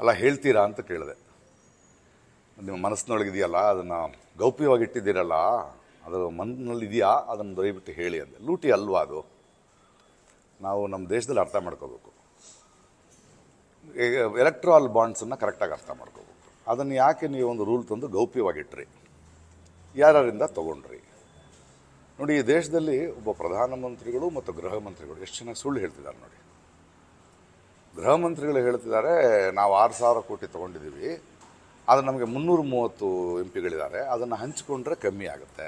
ಅಲ್ಲ ಹೇಳ್ತೀರಾ ಅಂತ ಕೇಳಿದೆ ನಿಮ್ಮ ಮನಸ್ಸಿನೊಳಗಿದೆಯಲ್ಲ ಅದನ್ನು ಗೌಪ್ಯವಾಗಿ ಇಟ್ಟಿದ್ದೀರಲ್ಲ ಮನಲ್ಲಿ ಇದೆಯಾ ಅದನ್ನು ದಯವಿಟ್ಟು ಹೇಳಿ ಅಂದೆ ಲೂಟಿ ಅಲ್ವಾ ಅದು ನಾವು ನಮ್ಮ ದೇಶದಲ್ಲಿ ಅರ್ಥ ಮಾಡ್ಕೋಬೇಕು ಎಲೆಕ್ಟ್ರಾಲ್ ಬಾಂಡ್ಸನ್ನು ಕರೆಕ್ಟಾಗಿ ಅರ್ಥ ಮಾಡ್ಕೋಬೇಕು ಅದನ್ನು ಯಾಕೆ ನೀವು ಒಂದು ರೂಲ್ ತಂದು ಗೌಪ್ಯವಾಗಿಟ್ರಿ ಯಾರ್ಯಾರಿಂದ ತೊಗೊಂಡ್ರಿ ನೋಡಿ ಈ ದೇಶದಲ್ಲಿ ಒಬ್ಬ ಪ್ರಧಾನಮಂತ್ರಿಗಳು ಮತ್ತು ಗೃಹ ಮಂತ್ರಿಗಳು ಎಷ್ಟು ಚೆನ್ನಾಗಿ ಸುಳ್ಳು ಹೇಳ್ತಿದ್ದಾರೆ ನೋಡಿ ಗೃಹ ಮಂತ್ರಿಗಳು ಹೇಳ್ತಿದ್ದಾರೆ ನಾವು ಆರು ಸಾವಿರ ಕೋಟಿ ತಗೊಂಡಿದ್ದೀವಿ ಆದರೆ ನಮಗೆ ಮುನ್ನೂರು ಮೂವತ್ತು ಎಂ ಪಿಗಳಿದ್ದಾರೆ ಅದನ್ನು ಹಂಚಿಕೊಂಡ್ರೆ ಕಮ್ಮಿ ಆಗುತ್ತೆ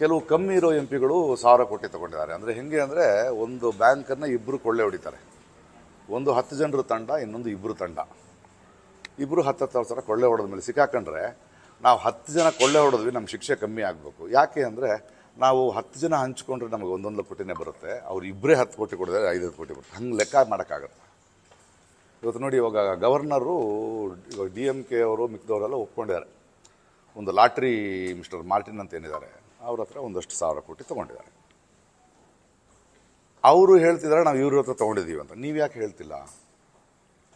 ಕೆಲವು ಕಮ್ಮಿ ಇರೋ ಎಂ ಪಿಗಳು ಸಾವಿರ ಕೋಟಿ ತಗೊಂಡಿದ್ದಾರೆ ಅಂದರೆ ಹೆಂಗೆ ಅಂದರೆ ಒಂದು ಬ್ಯಾಂಕನ್ನು ಇಬ್ಬರು ಕೊಳ್ಳೆ ಹೊಡಿತಾರೆ ಒಂದು ಹತ್ತು ಜನರ ತಂಡ ಇನ್ನೊಂದು ಇಬ್ಬರು ತಂಡ ಇಬ್ಬರು ಹತ್ತು ಹತ್ತು ಸಾವಿರ ಕೊಳ್ಳೆ ಹೊಡೆದ ಮೇಲೆ ಸಿಕ್ಕಾಕಂಡ್ರೆ ನಾವು ಹತ್ತು ಜನ ಕೊಳ್ಳೆ ಹೊಡೆದ್ವಿ ನಮ್ಮ ಶಿಕ್ಷೆ ಕಮ್ಮಿ ಆಗಬೇಕು ಯಾಕೆ ಅಂದರೆ ನಾವು ಹತ್ತು ಜನ ಹಂಚ್ಕೊಂಡ್ರೆ ನಮಗೆ ಒಂದೊಂದು ಕೋಟಿನೇ ಬರುತ್ತೆ ಅವ್ರು ಇಬ್ಬರೇ ಹತ್ತು ಕೋಟಿ ಕೊಡಿದ್ರೆ ಐದೈದು ಕೋಟಿ ಬರುತ್ತೆ ಹಂಗೆ ಲೆಕ್ಕ ಮಾಡೋಕ್ಕಾಗತ್ತೆ ಇವತ್ತು ನೋಡಿ ಇವಾಗ ಗವರ್ನರು ಇವಾಗ ಡಿ ಎಮ್ ಕೆ ಅವರು ಮಿಕ್ದವರೆಲ್ಲ ಒಪ್ಕೊಂಡಿದ್ದಾರೆ ಒಂದು ಲಾಟ್ರಿ ಮಿಸ್ಟರ್ ಮಾರ್ಟಿನ್ ಅಂತ ಏನಿದ್ದಾರೆ ಅವ್ರ ಹತ್ರ ಒಂದಷ್ಟು ಸಾವಿರ ಕೋಟಿ ತೊಗೊಂಡಿದ್ದಾರೆ ಅವರು ಹೇಳ್ತಿದ್ದಾರೆ ನಾವು ಇವ್ರ ಹತ್ರ ತೊಗೊಂಡಿದ್ದೀವಿ ಅಂತ ನೀವು ಯಾಕೆ ಹೇಳ್ತಿಲ್ಲ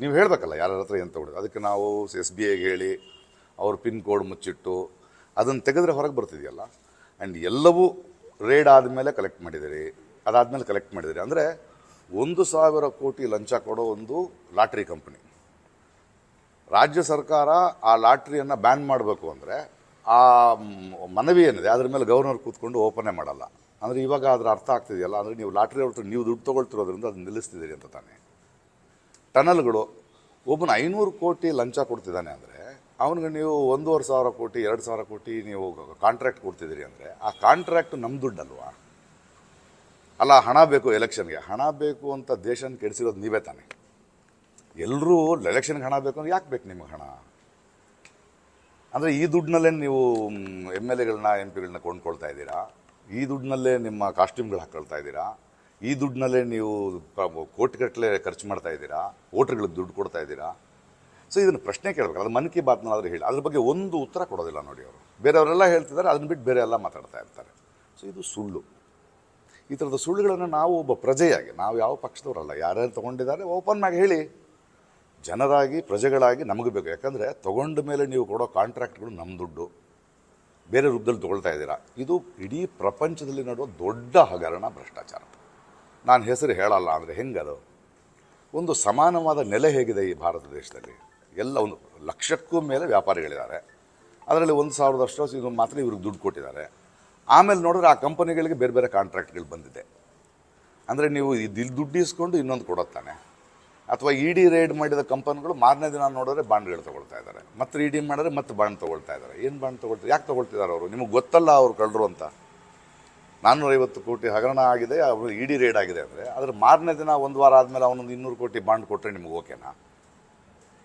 ನೀವು ಹೇಳಬೇಕಲ್ಲ ಯಾರ ಹತ್ರ ಏನು ತೊಗೊಂಡಿದ್ದೆ ಅದಕ್ಕೆ ನಾವು ಎಸ್ ಬಿ ಐಗೆ ಹೇಳಿ ಅವ್ರ ಪಿನ್ ಕೋಡ್ ಮುಚ್ಚಿಟ್ಟು ಅದನ್ನು ತೆಗೆದ್ರೆ ಹೊರಗೆ ಬರ್ತಿದೆಯಲ್ಲ ಆ್ಯಂಡ್ ಎಲ್ಲವೂ ರೇಡ್ ಆದಮೇಲೆ ಕಲೆಕ್ಟ್ ಮಾಡಿದ್ದೀರಿ ಅದಾದಮೇಲೆ ಕಲೆಕ್ಟ್ ಮಾಡಿದ್ದೀರಿ ಅಂದರೆ ಒಂದು ಸಾವಿರ ಕೋಟಿ ಲಂಚ ಕೊಡೋ ಒಂದು ಲಾಟ್ರಿ ಕಂಪ್ನಿ ರಾಜ್ಯ ಸರ್ಕಾರ ಆ ಲಾಟ್ರಿಯನ್ನು ಬ್ಯಾನ್ ಮಾಡಬೇಕು ಅಂದರೆ ಆ ಮನವಿ ಏನಿದೆ ಅದ್ರ ಮೇಲೆ ಗವರ್ನರ್ ಕೂತ್ಕೊಂಡು ಓಪನೇ ಮಾಡಲ್ಲ ಅಂದರೆ ಇವಾಗ ಅದರ ಅರ್ಥ ಆಗ್ತಿದೆಯಲ್ಲ ಅಂದರೆ ನೀವು ಲಾಟ್ರಿ ಹೊರತು ನೀವು ದುಡ್ಡು ತೊಗೊಳ್ತಿರೋದ್ರಿಂದ ಅದನ್ನು ನಿಲ್ಲಿಸ್ತಿದ್ದೀರಿ ಅಂತ ತಾನೆ ಟನಲ್ಗಳು ಒಬ್ಬನ ಐನೂರು ಕೋಟಿ ಲಂಚ ಕೊಡ್ತಿದ್ದಾನೆ ಅಂದರೆ ಅವನಿಗೆ ನೀವು ಒಂದೂವರೆ ಸಾವಿರ ಕೋಟಿ ಎರಡು ಸಾವಿರ ಕೋಟಿ ನೀವು ಕಾಂಟ್ರಾಕ್ಟ್ ಕೊಡ್ತಿದ್ದೀರಿ ಅಂದರೆ ಆ ಕಾಂಟ್ರಾಕ್ಟ್ ನಮ್ಮ ದುಡ್ಡಲ್ವಾ ಅಲ್ಲ ಹಣ ಬೇಕು ಎಲೆಕ್ಷನ್ಗೆ ಹಣ ಬೇಕು ಅಂತ ದೇಶನ ಕೆಡಿಸಿರೋದು ನೀವೇ ತಾನೆ ಎಲ್ಲರೂ ಎಲೆಕ್ಷನ್ಗೆ ಹಣ ಬೇಕು ಅಂದ್ರೆ ಯಾಕೆ ಬೇಕು ನಿಮಗೆ ಹಣ ಅಂದರೆ ಈ ದುಡ್ಡಿನಲ್ಲೇ ನೀವು ಎಮ್ ಎಲ್ ಎಗಳನ್ನ ಎಂ ಪಿಗಳನ್ನ ಕೊಂಡ್ಕೊಳ್ತಾ ಇದ್ದೀರಾ ಈ ದುಡ್ಡಿನಲ್ಲೇ ನಿಮ್ಮ ಕಾಸ್ಟ್ಯೂಮ್ಗಳು ಹಾಕೊಳ್ತಾ ಇದ್ದೀರಾ ಈ ದುಡ್ಡಿನಲ್ಲೇ ನೀವು ಕೋಟಿಗಟ್ಟಲೆ ಖರ್ಚು ಮಾಡ್ತಾ ಇದ್ದೀರಾ ವೋಟ್ರ್ಗಳಿಗೆ ದುಡ್ಡು ಕೊಡ್ತಾ ಇದ್ದೀರಾ ಸೊ ಇದನ್ನು ಪ್ರಶ್ನೆ ಕೇಳಬೇಕು ಅದು ಮನ್ ಕಿ ಬಾತ್ನಾದರೂ ಹೇಳಿ ಅದ್ರ ಬಗ್ಗೆ ಒಂದು ಉತ್ತರ ಕೊಡೋದಿಲ್ಲ ನೋಡಿ ಅವರು ಬೇರೆಯವರೆಲ್ಲ ಹೇಳ್ತಿದ್ದಾರೆ ಅದನ್ನು ಬಿಟ್ಟು ಬೇರೆ ಎಲ್ಲ ಮಾತಾಡ್ತಾ ಇರ್ತಾರೆ ಸೊ ಇದು ಸುಳ್ಳು ಈ ಥರದ ಸುಳ್ಳುಗಳನ್ನು ನಾವು ಒಬ್ಬ ಪ್ರಜೆಯಾಗಿ ನಾವು ಯಾವ ಪಕ್ಷದವರಲ್ಲ ಯಾರ್ಯಾರು ತೊಗೊಂಡಿದ್ದಾರೆ ಓಪನ್ ಆಗಿ ಹೇಳಿ ಜನರಾಗಿ ಪ್ರಜೆಗಳಾಗಿ ನಮಗೆ ಬೇಕು ಯಾಕಂದರೆ ತೊಗೊಂಡ ಮೇಲೆ ನೀವು ಕೊಡೋ ಕಾಂಟ್ರಾಕ್ಟ್ಗಳು ನಮ್ಮ ದುಡ್ಡು ಬೇರೆ ರೂಪದಲ್ಲಿ ತೊಗೊಳ್ತಾ ಇದ್ದೀರಾ ಇದು ಇಡೀ ಪ್ರಪಂಚದಲ್ಲಿ ನಡುವ ದೊಡ್ಡ ಹಗರಣ ಭ್ರಷ್ಟಾಚಾರ ನಾನು ಹೆಸರು ಹೇಳಲ್ಲ ಅಂದರೆ ಹೆಂಗದು ಒಂದು ಸಮಾನವಾದ ನೆಲೆ ಹೇಗಿದೆ ಈ ಭಾರತ ದೇಶದಲ್ಲಿ ಎಲ್ಲ ಒಂದು ಲಕ್ಷಕ್ಕೂ ಮೇಲೆ ವ್ಯಾಪಾರಿಗಳಿದ್ದಾರೆ ಅದರಲ್ಲಿ ಒಂದು ಸಾವಿರದಷ್ಟು ಇದು ಮಾತ್ರ ಇವ್ರಿಗೆ ದುಡ್ಡು ಕೊಟ್ಟಿದ್ದಾರೆ ಆಮೇಲೆ ನೋಡಿದ್ರೆ ಆ ಕಂಪನಿಗಳಿಗೆ ಬೇರೆ ಬೇರೆ ಕಾಂಟ್ರಾಕ್ಟ್ಗಳು ಬಂದಿದೆ ಅಂದರೆ ನೀವು ಇಲ್ಲಿ ದುಡ್ಡು ಇಸ್ಕೊಂಡು ಇನ್ನೊಂದು ಕೊಡುತ್ತಾನೆ ಅಥವಾ ಇ ಡಿ ರೈಡ್ ಮಾಡಿದ ಕಂಪನಿಗಳು ಮಾರನೇ ದಿನ ನೋಡಿದ್ರೆ ಬಾಂಡ್ಗಳು ತೊಗೊಳ್ತಾ ಇದ್ದಾರೆ ಮತ್ತೆ ಇ ಡಿ ಮಾಡಿದ್ರೆ ಮತ್ತೆ ಬಾಂಡ್ ತೊಗೊಳ್ತಾ ಇದ್ದಾರೆ ಏನು ಬಾಂಡ್ ತೊಗೊಳ್ತಾರೆ ಯಾಕೆ ತೊಗೊಳ್ತಿದ್ದಾರೆ ಅವರು ನಿಮಗೆ ಗೊತ್ತಲ್ಲ ಅವರು ಕಳ್ಳರು ಅಂತ ನಾನ್ನೂರೈವತ್ತು ಕೋಟಿ ಹಗರಣ ಆಗಿದೆ ಅವರು ಇ ಡಿ ರೇಡ್ ಆಗಿದೆ ಅಂದರೆ ಆದರೆ ಮಾರನೇ ದಿನ ಒಂದು ವಾರ ಆದಮೇಲೆ ಅವನೊಂದು ಇನ್ನೂರು ಕೋಟಿ ಬಾಂಡ್ ಕೊಟ್ಟರೆ ನಿಮಗೆ ಓಕೆನಾ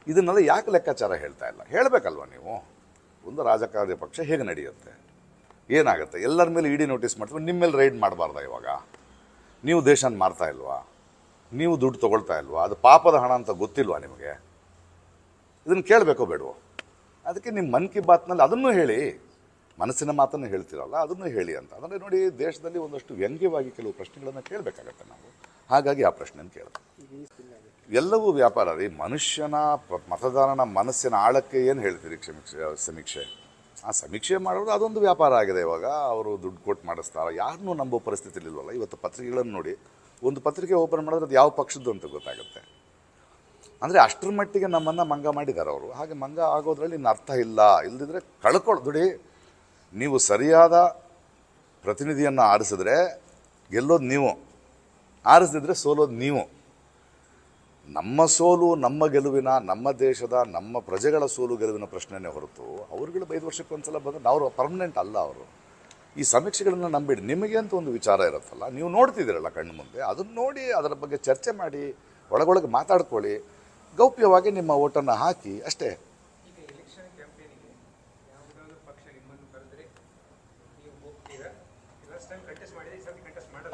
ಇದನ್ನೆಲ್ಲ ಯಾಕೆ ಲೆಕ್ಕಾಚಾರ ಹೇಳ್ತಾ ಇಲ್ಲ ಹೇಳಬೇಕಲ್ವ ನೀವು ಒಂದು ರಾಜಕಾರಣ ಪಕ್ಷ ಹೇಗೆ ನಡೆಯುತ್ತೆ ಏನಾಗುತ್ತೆ ಎಲ್ಲರ ಮೇಲೆ ಇಡಿ ನೋಟಿಸ್ ಮಾಡ್ತೀವಿ ನಿಮ್ಮ ಮೇಲೆ ರೈಡ್ ಮಾಡಬಾರ್ದ ಇವಾಗ ನೀವು ದೇಶನ ಮಾರ್ತಾ ಇಲ್ವಾ ನೀವು ದುಡ್ಡು ತೊಗೊಳ್ತಾ ಇಲ್ವಾ ಅದು ಪಾಪದ ಹಣ ಅಂತ ಗೊತ್ತಿಲ್ವಾ ನಿಮಗೆ ಇದನ್ನು ಕೇಳಬೇಕೋ ಬೇಡವೋ ಅದಕ್ಕೆ ನಿಮ್ಮ ಮನ್ ಕಿ ಬಾತ್ನಲ್ಲಿ ಅದನ್ನು ಹೇಳಿ ಮನಸ್ಸಿನ ಮಾತನ್ನು ಹೇಳ್ತಿರಲ್ಲ ಅದನ್ನು ಹೇಳಿ ಅಂತ ಅಂದರೆ ನೋಡಿ ದೇಶದಲ್ಲಿ ಒಂದಷ್ಟು ವ್ಯಂಗ್ಯವಾಗಿ ಕೆಲವು ಪ್ರಶ್ನೆಗಳನ್ನು ಕೇಳಬೇಕಾಗತ್ತೆ ನಾವು ಹಾಗಾಗಿ ಆ ಪ್ರಶ್ನೆಯನ್ನು ಕೇಳ್ತೀವಿ ಎಲ್ಲವೂ ವ್ಯಾಪಾರ ರೀ ಮನುಷ್ಯನ ಮತದಾರನ ಮನಸ್ಸಿನ ಆಳಕ್ಕೆ ಏನು ಹೇಳ್ತೀರಿ ಕ್ಷಮಿಕ್ಷೆ ಸಮೀಕ್ಷೆ ಆ ಸಮೀಕ್ಷೆ ಮಾಡೋದು ಅದೊಂದು ವ್ಯಾಪಾರ ಆಗಿದೆ ಇವಾಗ ಅವರು ದುಡ್ಡು ಕೊಟ್ಟು ಮಾಡಿಸ್ತಾರೆ ಯಾರನ್ನೂ ನಂಬೋ ಪರಿಸ್ಥಿತಿ ಇಲ್ವಲ್ಲ ಇವತ್ತು ಪತ್ರಿಕೆಗಳನ್ನು ನೋಡಿ ಒಂದು ಪತ್ರಿಕೆ ಓಪನ್ ಮಾಡಿದ್ರೆ ಅದು ಯಾವ ಪಕ್ಷದ್ದು ಅಂತ ಗೊತ್ತಾಗುತ್ತೆ ಅಂದರೆ ಅಷ್ಟರ ಮಟ್ಟಿಗೆ ನಮ್ಮನ್ನು ಮಂಗ ಮಾಡಿದ್ದಾರೆ ಅವರು ಹಾಗೆ ಮಂಗ ಆಗೋದ್ರಲ್ಲಿ ಇನ್ನು ಅರ್ಥ ಇಲ್ಲ ಇಲ್ಲದಿದ್ದರೆ ಕಳ್ಕೊಳ್ಳೋದು ದುಡಿ ನೀವು ಸರಿಯಾದ ಪ್ರತಿನಿಧಿಯನ್ನು ಆರಿಸಿದ್ರೆ ಗೆಲ್ಲೋದು ನೀವು ಆರಿಸದಿದ್ರೆ ಸೋಲೋದು ನೀವು ನಮ್ಮ ಸೋಲು ನಮ್ಮ ಗೆಲುವಿನ ನಮ್ಮ ದೇಶದ ನಮ್ಮ ಪ್ರಜೆಗಳ ಸೋಲು ಗೆಲುವಿನ ಪ್ರಶ್ನೆನೇ ಹೊರತು ಅವ್ರುಗಳು ಐದು ವರ್ಷಕ್ಕೆ ಒಂದ್ಸಲ ಬಂದರೆ ಅವರು ಪರ್ಮನೆಂಟ್ ಅಲ್ಲ ಅವರು ಈ ಸಮೀಕ್ಷೆಗಳನ್ನು ನಂಬಿಡಿ ನಿಮಗೆ ಅಂತ ಒಂದು ವಿಚಾರ ಇರುತ್ತಲ್ಲ ನೀವು ನೋಡ್ತಿದ್ದೀರಲ್ಲ ಕಣ್ಣು ಮುಂದೆ ಅದನ್ನು ನೋಡಿ ಅದರ ಬಗ್ಗೆ ಚರ್ಚೆ ಮಾಡಿ ಒಳಗೊಳಗೆ ಮಾತಾಡ್ಕೊಳ್ಳಿ ಗೌಪ್ಯವಾಗಿ ನಿಮ್ಮ ಓಟನ್ನು ಹಾಕಿ ಅಷ್ಟೇ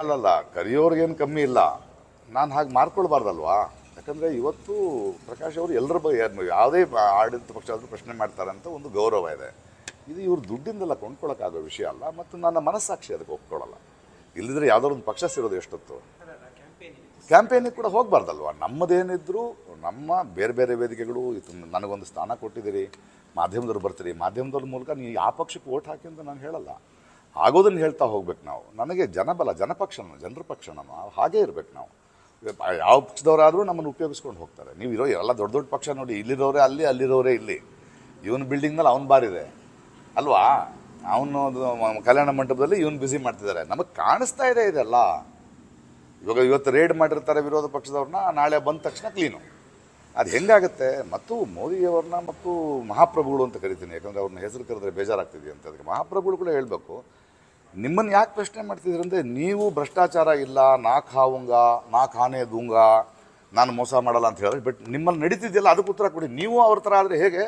ಅಲ್ಲಲ್ಲ ಕರೆಯೋರ್ಗೇನು ಕಮ್ಮಿ ಇಲ್ಲ ನಾನು ಹಾಗೆ ಮಾರ್ಕೊಳ್ಬಾರ್ದಲ್ವಾ ಯಾಕಂದರೆ ಇವತ್ತು ಪ್ರಕಾಶ್ ಅವರು ಎಲ್ಲರ ಬಗ್ಗೆ ಯಾವುದೇ ಆಡಳಿತ ಪಕ್ಷ ಆದರೂ ಪ್ರಶ್ನೆ ಅಂತ ಒಂದು ಗೌರವ ಇದೆ ಇದು ಇವರು ದುಡ್ಡಿಂದೆಲ್ಲ ಕೊಂಡ್ಕೊಳ್ಳೋಕ್ಕಾಗೋ ವಿಷಯ ಅಲ್ಲ ಮತ್ತು ನನ್ನ ಮನಸ್ಸಾಕ್ಷಿ ಅದಕ್ಕೆ ಒಪ್ಕೊಳ್ಳಲ್ಲ ಇಲ್ಲದಿದ್ರೆ ಯಾವುದಾದ್ರು ಒಂದು ಪಕ್ಷ ಸೇರೋದು ಎಷ್ಟೊತ್ತು ಕ್ಯಾಂಪೇನಿಗೆ ಕೂಡ ಹೋಗಬಾರ್ದಲ್ವ ನಮ್ಮದೇನಿದ್ರು ನಮ್ಮ ಬೇರೆ ಬೇರೆ ವೇದಿಕೆಗಳು ಇದು ನನಗೊಂದು ಸ್ಥಾನ ಕೊಟ್ಟಿದ್ದೀರಿ ಮಾಧ್ಯಮದವ್ರು ಬರ್ತೀರಿ ಮಾಧ್ಯಮದವ್ರ ಮೂಲಕ ನೀವು ಯಾವ ಪಕ್ಷಕ್ಕೆ ಓಟ್ ಹಾಕಿ ಅಂತ ನಾನು ಹೇಳಲ್ಲ ಆಗೋದನ್ನು ಹೇಳ್ತಾ ಹೋಗ್ಬೇಕು ನಾವು ನನಗೆ ಜನಬಲ ಜನಪಕ್ಷ ಜನರ ಪಕ್ಷ ಹಾಗೇ ಇರಬೇಕು ನಾವು ಯಾವ ಪಕ್ಷದವರಾದರೂ ನಮ್ಮನ್ನು ಉಪಯೋಗಿಸ್ಕೊಂಡು ಹೋಗ್ತಾರೆ ನೀವು ಇರೋ ಎಲ್ಲ ದೊಡ್ಡ ದೊಡ್ಡ ಪಕ್ಷ ನೋಡಿ ಇಲ್ಲಿರೋರೆ ಅಲ್ಲಿ ಅಲ್ಲಿರೋರೆ ಇಲ್ಲಿ ಇವನ ಬಿಲ್ಡಿಂಗ್ನಲ್ಲಿ ಅವ್ನು ಬಾರಿದೆ ಅಲ್ವಾ ಅವನು ಕಲ್ಯಾಣ ಮಂಟಪದಲ್ಲಿ ಇವನು ಬ್ಯುಸಿ ಮಾಡ್ತಿದ್ದಾರೆ ನಮಗೆ ಕಾಣಿಸ್ತಾ ಇದೆ ಇದೆಲ್ಲ ಇವಾಗ ಇವತ್ತು ರೇಡ್ ಮಾಡಿರ್ತಾರೆ ವಿರೋಧ ಪಕ್ಷದವ್ರನ್ನ ನಾಳೆ ಬಂದ ತಕ್ಷಣ ಕ್ಲೀನು ಅದು ಹೆಂಗಾಗುತ್ತೆ ಮತ್ತು ಮೋದಿಯವ್ರನ್ನ ಮತ್ತು ಮಹಾಪ್ರಭುಗಳು ಅಂತ ಕರಿತೀನಿ ಯಾಕಂದರೆ ಅವ್ರನ್ನ ಹೆಸರು ಕರೆದ್ರೆ ಬೇಜಾರಾಗ್ತಿದೆ ಅಂತ ಅದಕ್ಕೆ ಮಹಾಪ್ರಭುಗಳು ಕೂಡ ಹೇಳಬೇಕು ನಿಮ್ಮನ್ನು ಯಾಕೆ ಪ್ರಶ್ನೆ ಮಾಡ್ತಿದ್ರು ಅಂದರೆ ನೀವು ಭ್ರಷ್ಟಾಚಾರ ಇಲ್ಲ ನಾ ಖಾವುಂಗ ನಾ ಖಾನೆ ದೂಂಗ ನಾನು ಮೋಸ ಮಾಡಲ್ಲ ಅಂತ ಹೇಳಿ ಬಟ್ ನಿಮ್ಮಲ್ಲಿ ನಡೀತಿದ್ದಿಲ್ಲ ಅದಕ್ಕೆ ಉತ್ತರ ಕೊಡಿ ನೀವು ಅವ್ರ ಥರ ಆದರೆ ಹೇಗೆ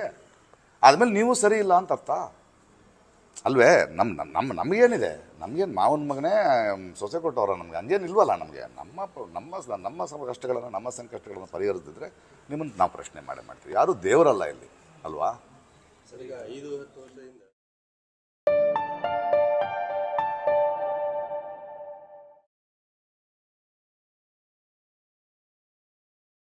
ಆದಮೇಲೆ ನೀವು ಸರಿ ಇಲ್ಲ ಅಂತ ಅರ್ಥ ಅಲ್ವೇ ನಮ್ಮ ನಮ್ಮ ನಮಗೇನಿದೆ ನಮಗೇನು ಮಾವನ ಮಗನೇ ಸೊಸೆ ಕೊಟ್ಟವ್ರ ನಮಗೆ ಹಂಗೇನು ಇಲ್ವಲ್ಲ ನಮಗೆ ನಮ್ಮ ನಮ್ಮ ನಮ್ಮ ಕಷ್ಟಗಳನ್ನು ನಮ್ಮ ಸಂಕಷ್ಟಗಳನ್ನು ಪರಿಹರಿಸಿದ್ರೆ ನಿಮ್ಮನ್ನು ನಾವು ಪ್ರಶ್ನೆ ಮಾಡೇ ಮಾಡ್ತೀವಿ ಯಾರೂ ದೇವರಲ್ಲ ಇಲ್ಲಿ ಅಲ್ವಾ ಸರಿ